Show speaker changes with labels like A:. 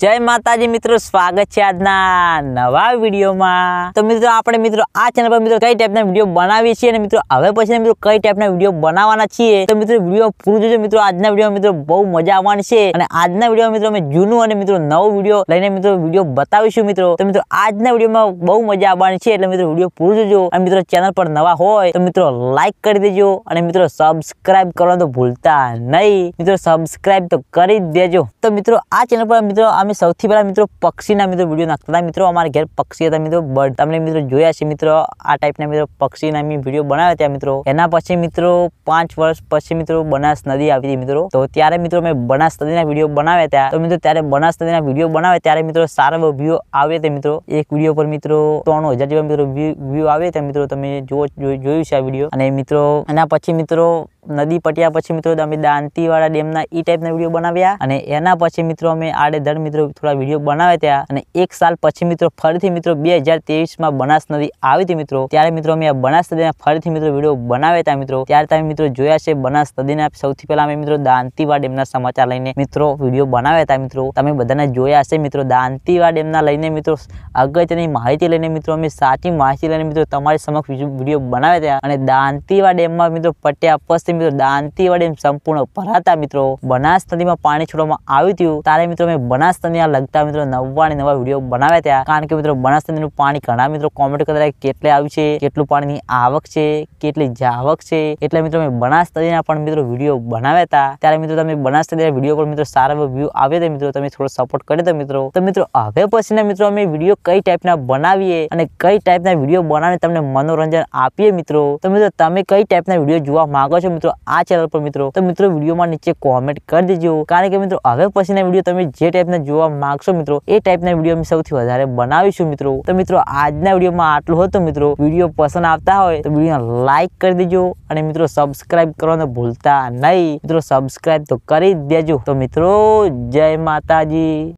A: જય માતાજી મિત્રો સ્વાગત છે આજના નવા વિડીયોમાં તો મિત્રો આપણે મિત્રો આ ચેનલ પર મિત્રો કઈ ટાઈપના વિડીયો બનાવીએ છીએ અને મિત્રો હવે પછી મિત્રો કઈ ટાઈપના વિડીયો બનાવવાના છીએ તો મિત્રો વિડીયો પૂરું જોજો મિત્રો આજના વિડીયો મિત્રો બહુ મજા આવવાની છે અને આજના વિડીયો મિત્રો અમે જૂનું અને મિત્રો નવો વિડીયો લઈને મિત્રો વિડીયો બતાવીશું મિત્રો તો મિત્રો આજના વિડીયોમાં બહુ મજા આવવાની છે એટલે મિત્રો વિડીયો પૂરું જોજો અને મિત્રો ચેનલ પર નવા હોય તો મિત્રો લાઇક કરી દેજો અને મિત્રો સબસ્ક્રાઈબ કરવાનું તો ભૂલતા નહીં મિત્રો સબસ્ક્રાઈબ તો કરી દેજો તો મિત્રો આ ચેનલ પર મિત્રો મે સૌથી વાળા મિત્રો પક્ષીના મિત્રો વિડિયો નાખતો હતો મિત્રો અમારા ઘર પક્ષી હતા મિત્રો બળ તમે મિત્રો જોયા છે મિત્રો આ ટાઈપના મિત્રો પક્ષીના અમે વિડિયો બનાવ્યા હતા મિત્રો એના પછી મિત્રો 5 વર્ષ પછી મિત્રો બનાસ નદી આવીતી મિત્રો તો ત્યારે મિત્રો મે બનાસ નદીના વિડિયો બનાવ્યા હતા તો મિત્રો ત્યારે બનાસ નદીના વિડિયો બનાવ્યા ત્યારે મિત્રો સારા વ્યુ આવ્યા તે મિત્રો એક વિડિયો પર મિત્રો 30000 જો મિત્રો વ્યૂ આવે તે મિત્રો તમે જો જોયું છે આ વિડિયો અને મિત્રો એના પછી મિત્રો નદી પટિયા પછી મિત્રો અમે દાંતીવાડા ડેમના ઈ ટાઈપના વિડિયો બનાવ્યા અને એના પછી મિત્રો અમે આડેધડ મિત્રો થોડા વિડિયો બનાવેતા અને 1 સાલ પછી મિત્રો ફરીથી મિત્રો 2023 માં બનાસ નદી આવીતી મિત્રો ત્યારે મિત્રો અમે બનાસ ડેમના ફરીથી મિત્રો વિડિયો બનાવેતા મિત્રો ત્યારતા મિત્રો જોયા છે બનાસ તદીના સૌથી પહેલા અમે મિત્રો દાંતીવાડ ડેમના સમાચાર લઈને મિત્રો વિડિયો બનાવ્યા હતા મિત્રો તમે બધાને જોયા છે મિત્રો દાંતીવાડ ડેમના લઈને મિત્રો આગળની માહિતી લઈને મિત્રો અમે સાચી માહિતી લઈને મિત્રો તમારી સમક્ષ વિડિયો બનાવેતા અને દાંતીવાડ ડેમમાં મિત્રો પટિયા પસ્ મિત્રો દાંતી વડે સંપૂર્ણ પરાતા મિત્રો બનાસતનીમાં પાણી છોડવામાં આવી ગયો ત્યારે મિત્રો મે બનાસતની આ લગતા મિત્રો 99 નવા વિડિયો બનાવ્યા ત્યાં કારણ કે મિત્રો બનાસતનીનું પાણી કણા મિત્રો કોમેન્ટ કરતા કે કેટલે આવી છે કેટલું પાણીની આવક છે કેટલી જાવક છે એટલે મિત્રો મે બનાસતનીના પણ મિત્રો વિડિયો બનાવ્યાતા ત્યારે મિત્રો તમે બનાસતનીના વિડિયો પર મિત્રો સારા વે વ્યૂ આવે તો મિત્રો તમે થોડો સપોર્ટ કરી દો મિત્રો તો મિત્રો હવે પછીના મિત્રો અમે વિડિયો કઈ ટાઈપના બનાવીએ અને કઈ ટાઈપના વિડિયો બનાવવા તમને મનોરંજન આપીએ મિત્રો તો મિત્રો તમે કઈ ટાઈપના વિડિયો જોવા માંગો છો મિત્રો આ ચેનલ પર મિત્રો તો મિત્રો વિડીયોમાં નીચે કોમેન્ટ કરી દેજો કારણ કે મિત્રો હવે પછીના વિડીયો તમે જે ટાઈપના જોવા માંગશો મિત્રો એ ટાઈપના વિડીયો અમે સૌથી વધારે બનાવીશું મિત્રો તો મિત્રો આજના વિડીયોમાં આટલું હતું મિત્રો વિડીયો પસંદ આવતા હોય તો વિડીયોને લાઇક કરી દેજો અને મિત્રો સબસ્ક્રાઇબ કરવાનું ભૂલતા નહીં મિત્રો સબસ્ક્રાઇબ તો કરી દેજો તો મિત્રો જય માતાજી